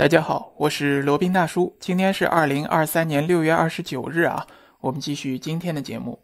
大家好，我是罗宾大叔。今天是二零二三年六月二十九日啊，我们继续今天的节目。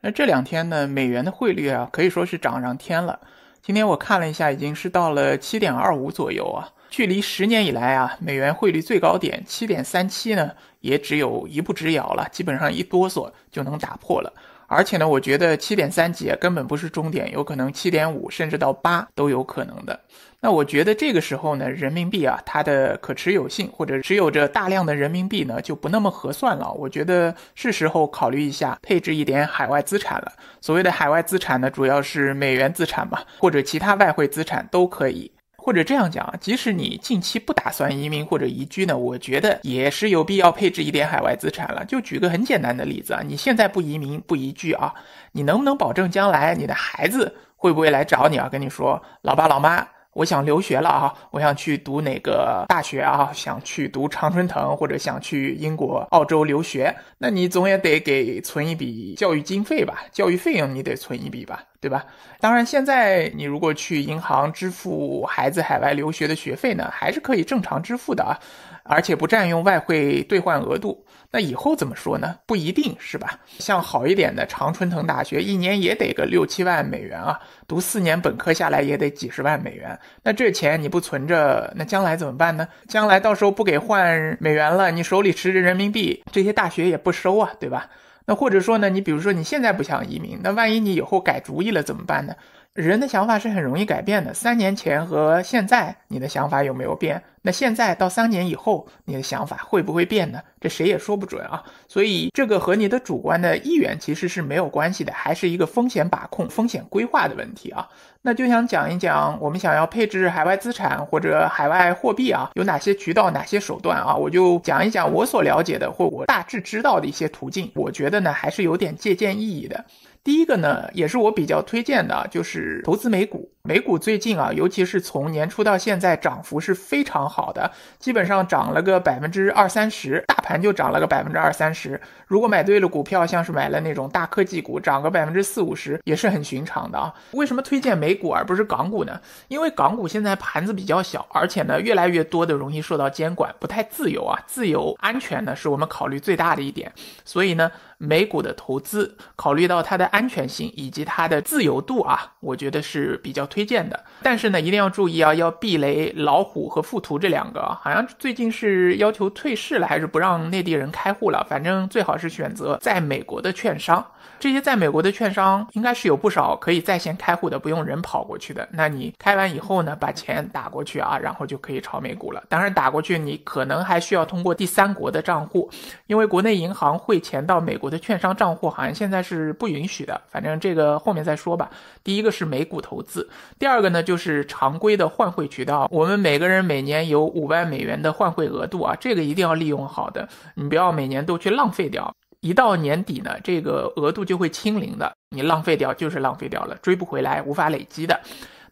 那这两天呢，美元的汇率啊，可以说是涨上天了。今天我看了一下，已经是到了七点二五左右啊，距离十年以来啊，美元汇率最高点七点三七呢，也只有一步之遥了，基本上一哆嗦就能打破了。而且呢，我觉得七点三几根本不是终点，有可能七点五甚至到八都有可能的。那我觉得这个时候呢，人民币啊，它的可持有性或者持有着大量的人民币呢，就不那么合算了。我觉得是时候考虑一下配置一点海外资产了。所谓的海外资产呢，主要是美元资产嘛，或者其他外汇资产都可以。或者这样讲啊，即使你近期不打算移民或者移居呢，我觉得也是有必要配置一点海外资产了。就举个很简单的例子啊，你现在不移民不移居啊，你能不能保证将来你的孩子会不会来找你啊？跟你说，老爸老妈。我想留学了啊！我想去读哪个大学啊？想去读常春藤，或者想去英国、澳洲留学。那你总也得给存一笔教育经费吧？教育费用你得存一笔吧，对吧？当然，现在你如果去银行支付孩子海外留学的学费呢，还是可以正常支付的啊，而且不占用外汇兑换额度。那以后怎么说呢？不一定是吧？像好一点的常春藤大学，一年也得个六七万美元啊，读四年本科下来也得几十万美元。那这钱你不存着，那将来怎么办呢？将来到时候不给换美元了，你手里持着人民币，这些大学也不收啊，对吧？那或者说呢，你比如说你现在不想移民，那万一你以后改主意了怎么办呢？人的想法是很容易改变的。三年前和现在，你的想法有没有变？那现在到三年以后，你的想法会不会变呢？这谁也说不准啊。所以，这个和你的主观的意愿其实是没有关系的，还是一个风险把控、风险规划的问题啊。那就想讲一讲，我们想要配置海外资产或者海外货币啊，有哪些渠道、哪些手段啊？我就讲一讲我所了解的或我大致知道的一些途径。我觉得呢，还是有点借鉴意义的。第一个呢，也是我比较推荐的，就是投资美股。美股最近啊，尤其是从年初到现在，涨幅是非常好的，基本上涨了个百分之二三十，大盘就涨了个百分之二三十。如果买对了股票，像是买了那种大科技股，涨个百分之四五十也是很寻常的啊。为什么推荐美股而不是港股呢？因为港股现在盘子比较小，而且呢，越来越多的容易受到监管，不太自由啊。自由安全呢是我们考虑最大的一点，所以呢，美股的投资考虑到它的安全性以及它的自由度啊，我觉得是比较推。推荐的，但是呢，一定要注意啊，要避雷老虎和富途这两个，好像最近是要求退市了，还是不让内地人开户了，反正最好是选择在美国的券商。这些在美国的券商应该是有不少可以在线开户的，不用人跑过去的。那你开完以后呢，把钱打过去啊，然后就可以炒美股了。当然，打过去你可能还需要通过第三国的账户，因为国内银行汇钱到美国的券商账户好像现在是不允许的。反正这个后面再说吧。第一个是美股投资。第二个呢，就是常规的换汇渠道。我们每个人每年有五万美元的换汇额度啊，这个一定要利用好的，你不要每年都去浪费掉。一到年底呢，这个额度就会清零的，你浪费掉就是浪费掉了，追不回来，无法累积的。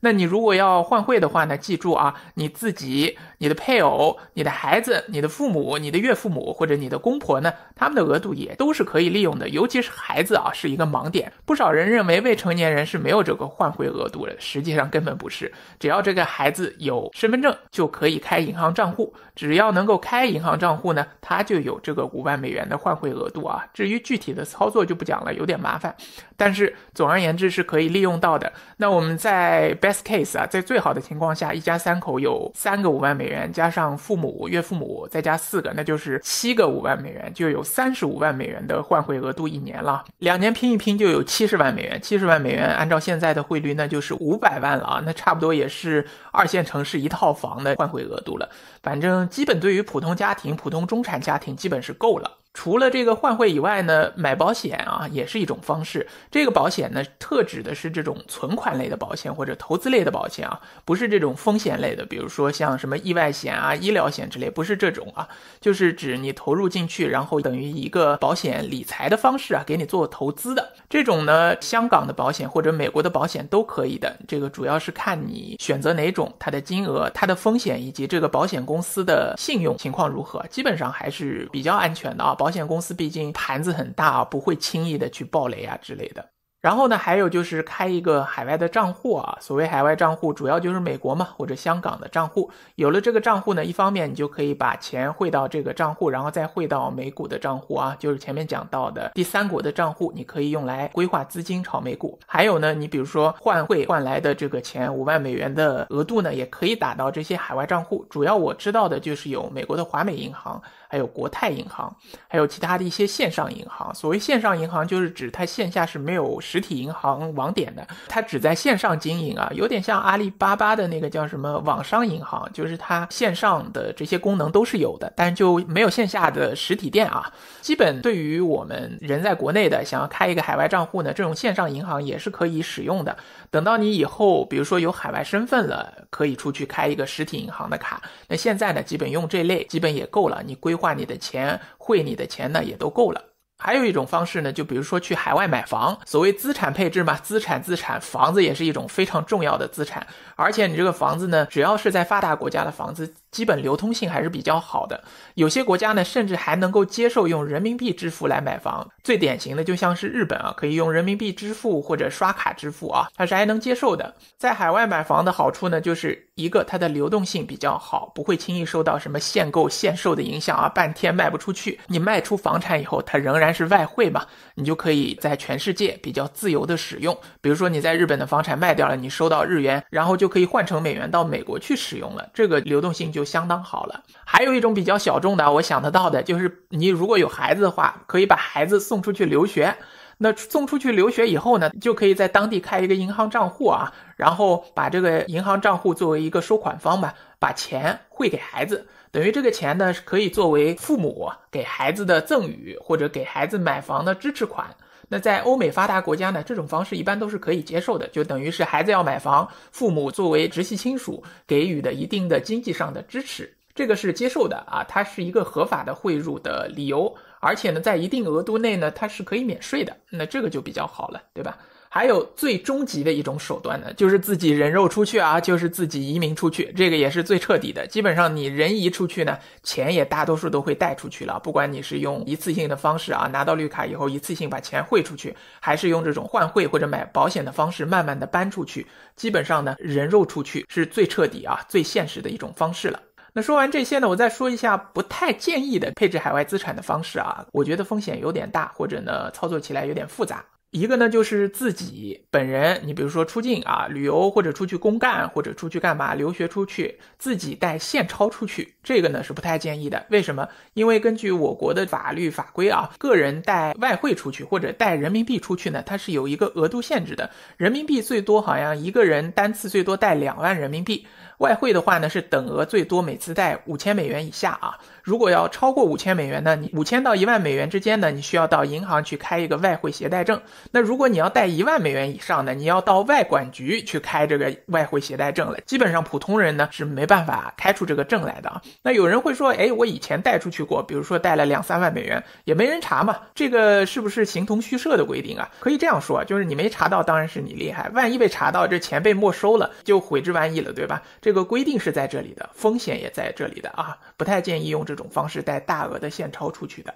那你如果要换汇的话呢，记住啊，你自己。你的配偶、你的孩子、你的父母、你的岳父母或者你的公婆呢？他们的额度也都是可以利用的，尤其是孩子啊，是一个盲点。不少人认为未成年人是没有这个换汇额度的，实际上根本不是，只要这个孩子有身份证就可以开银行账户，只要能够开银行账户呢，他就有这个五万美元的换汇额度啊。至于具体的操作就不讲了，有点麻烦。但是总而言之是可以利用到的。那我们在 best case 啊，在最好的情况下，一家三口有三个五万美元。元加上父母、岳父母，再加四个，那就是七个五万美元，就有三十五万美元的换汇额度一年了。两年拼一拼，就有七十万美元。七十万美元按照现在的汇率，那就是五百万了啊！那差不多也是二线城市一套房的换汇额度了。反正基本对于普通家庭、普通中产家庭，基本是够了。除了这个换汇以外呢，买保险啊也是一种方式。这个保险呢，特指的是这种存款类的保险或者投资类的保险啊，不是这种风险类的，比如说像什么意外险啊、医疗险之类，不是这种啊，就是指你投入进去，然后等于一个保险理财的方式啊，给你做投资的这种呢，香港的保险或者美国的保险都可以的。这个主要是看你选择哪种，它的金额、它的风险以及这个保险公司的信用情况如何，基本上还是比较安全的啊，保。保险公司毕竟盘子很大啊，不会轻易的去暴雷啊之类的。然后呢，还有就是开一个海外的账户啊，所谓海外账户主要就是美国嘛或者香港的账户。有了这个账户呢，一方面你就可以把钱汇到这个账户，然后再汇到美股的账户啊，就是前面讲到的第三国的账户，你可以用来规划资金炒美股。还有呢，你比如说换汇换来的这个钱，五万美元的额度呢，也可以打到这些海外账户。主要我知道的就是有美国的华美银行。还有国泰银行，还有其他的一些线上银行。所谓线上银行，就是指它线下是没有实体银行网点的，它只在线上经营啊，有点像阿里巴巴的那个叫什么网商银行，就是它线上的这些功能都是有的，但就没有线下的实体店啊。基本对于我们人在国内的，想要开一个海外账户呢，这种线上银行也是可以使用的。等到你以后，比如说有海外身份了，可以出去开一个实体银行的卡。那现在呢，基本用这类基本也够了，你规。换你的钱，汇你的钱呢，也都够了。还有一种方式呢，就比如说去海外买房，所谓资产配置嘛，资产资产，房子也是一种非常重要的资产。而且你这个房子呢，只要是在发达国家的房子。基本流通性还是比较好的，有些国家呢，甚至还能够接受用人民币支付来买房。最典型的就像是日本啊，可以用人民币支付或者刷卡支付啊，它是还能接受的。在海外买房的好处呢，就是一个它的流动性比较好，不会轻易受到什么限购限售的影响啊，半天卖不出去。你卖出房产以后，它仍然是外汇嘛，你就可以在全世界比较自由的使用。比如说你在日本的房产卖掉了，你收到日元，然后就可以换成美元到美国去使用了，这个流动性就。就相当好了。还有一种比较小众的，我想得到的就是，你如果有孩子的话，可以把孩子送出去留学。那送出去留学以后呢，就可以在当地开一个银行账户啊，然后把这个银行账户作为一个收款方吧，把钱汇给孩子，等于这个钱呢是可以作为父母给孩子的赠与，或者给孩子买房的支持款。那在欧美发达国家呢，这种方式一般都是可以接受的，就等于是孩子要买房，父母作为直系亲属给予的一定的经济上的支持，这个是接受的啊，它是一个合法的汇入的理由，而且呢，在一定额度内呢，它是可以免税的，那这个就比较好了，对吧？还有最终极的一种手段呢，就是自己人肉出去啊，就是自己移民出去，这个也是最彻底的。基本上你人移出去呢，钱也大多数都会带出去了。不管你是用一次性的方式啊，拿到绿卡以后一次性把钱汇出去，还是用这种换汇或者买保险的方式慢慢的搬出去，基本上呢，人肉出去是最彻底啊、最现实的一种方式了。那说完这些呢，我再说一下不太建议的配置海外资产的方式啊，我觉得风险有点大，或者呢操作起来有点复杂。一个呢，就是自己本人，你比如说出境啊、旅游或者出去公干或者出去干嘛、留学出去，自己带现钞出去，这个呢是不太建议的。为什么？因为根据我国的法律法规啊，个人带外汇出去或者带人民币出去呢，它是有一个额度限制的。人民币最多好像一个人单次最多带两万人民币。外汇的话呢，是等额最多每次带五千美元以下啊。如果要超过五千美元呢，你五千到一万美元之间呢，你需要到银行去开一个外汇携带证。那如果你要带一万美元以上的，你要到外管局去开这个外汇携带证了。基本上普通人呢是没办法开出这个证来的啊。那有人会说，哎，我以前带出去过，比如说带了两三万美元，也没人查嘛。这个是不是形同虚设的规定啊？可以这样说，就是你没查到，当然是你厉害。万一被查到，这钱被没收了，就悔之晚矣了，对吧？这个规定是在这里的，风险也在这里的啊，不太建议用这种方式带大额的现钞出去的。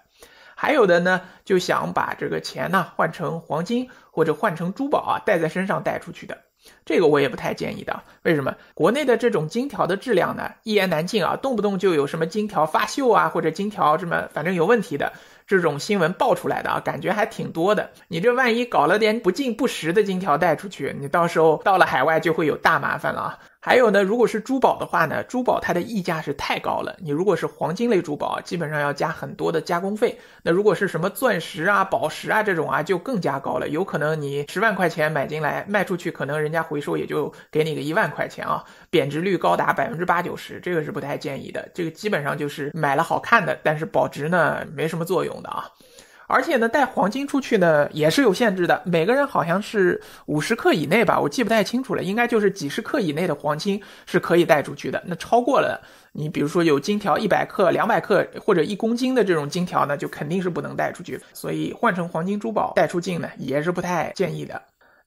还有的呢，就想把这个钱呢换成黄金或者换成珠宝啊，带在身上带出去的，这个我也不太建议的。为什么？国内的这种金条的质量呢，一言难尽啊，动不动就有什么金条发锈啊，或者金条这么反正有问题的这种新闻爆出来的啊，感觉还挺多的。你这万一搞了点不进不实的金条带出去，你到时候到了海外就会有大麻烦了。啊。还有呢，如果是珠宝的话呢，珠宝它的溢价是太高了。你如果是黄金类珠宝，基本上要加很多的加工费。那如果是什么钻石啊、宝石啊这种啊，就更加高了。有可能你十万块钱买进来，卖出去可能人家回收也就给你个一万块钱啊，贬值率高达百分之八九十，这个是不太建议的。这个基本上就是买了好看的，但是保值呢没什么作用的啊。而且呢，带黄金出去呢也是有限制的，每个人好像是五十克以内吧，我记不太清楚了，应该就是几十克以内的黄金是可以带出去的。那超过了，你比如说有金条一百克、两百克或者一公斤的这种金条呢，就肯定是不能带出去。所以换成黄金珠宝带出境呢，也是不太建议的。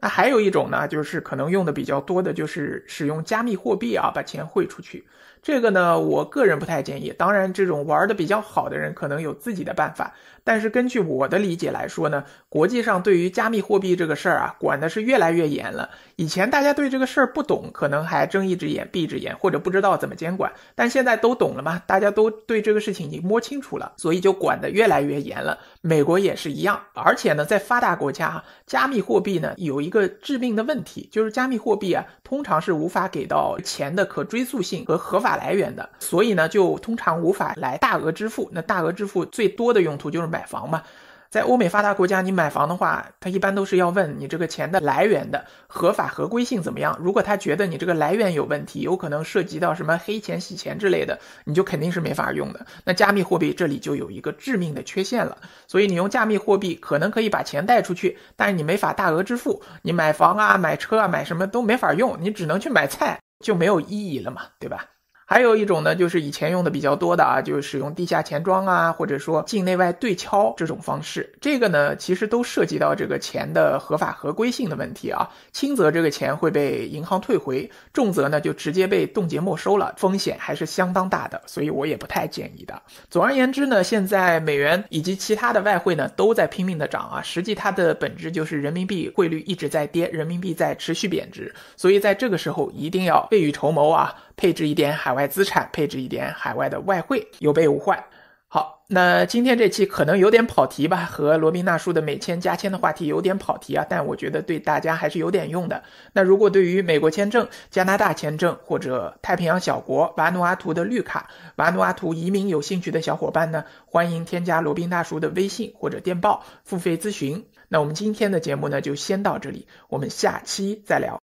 那还有一种呢，就是可能用的比较多的，就是使用加密货币啊，把钱汇出去。这个呢，我个人不太建议。当然，这种玩的比较好的人可能有自己的办法。但是根据我的理解来说呢，国际上对于加密货币这个事儿啊，管的是越来越严了。以前大家对这个事儿不懂，可能还睁一只眼闭一只眼，或者不知道怎么监管。但现在都懂了嘛，大家都对这个事情已经摸清楚了，所以就管得越来越严了。美国也是一样，而且呢，在发达国家，加密货币呢有一。个致命的问题就是，加密货币啊，通常是无法给到钱的可追溯性和合法来源的，所以呢，就通常无法来大额支付。那大额支付最多的用途就是买房嘛。在欧美发达国家，你买房的话，他一般都是要问你这个钱的来源的合法合规性怎么样。如果他觉得你这个来源有问题，有可能涉及到什么黑钱、洗钱之类的，你就肯定是没法用的。那加密货币这里就有一个致命的缺陷了，所以你用加密货币可能可以把钱带出去，但是你没法大额支付，你买房啊、买车啊、买什么都没法用，你只能去买菜，就没有意义了嘛，对吧？还有一种呢，就是以前用的比较多的啊，就是使用地下钱庄啊，或者说境内外对敲这种方式。这个呢，其实都涉及到这个钱的合法合规性的问题啊。轻则这个钱会被银行退回，重则呢就直接被冻结没收了，风险还是相当大的，所以我也不太建议的。总而言之呢，现在美元以及其他的外汇呢都在拼命的涨啊，实际它的本质就是人民币汇率一直在跌，人民币在持续贬值，所以在这个时候一定要未雨绸缪啊。配置一点海外资产，配置一点海外的外汇，有备无患。好，那今天这期可能有点跑题吧，和罗宾大叔的美签加签的话题有点跑题啊，但我觉得对大家还是有点用的。那如果对于美国签证、加拿大签证或者太平洋小国瓦努阿图的绿卡、瓦努阿图移民有兴趣的小伙伴呢，欢迎添加罗宾大叔的微信或者电报付费咨询。那我们今天的节目呢就先到这里，我们下期再聊。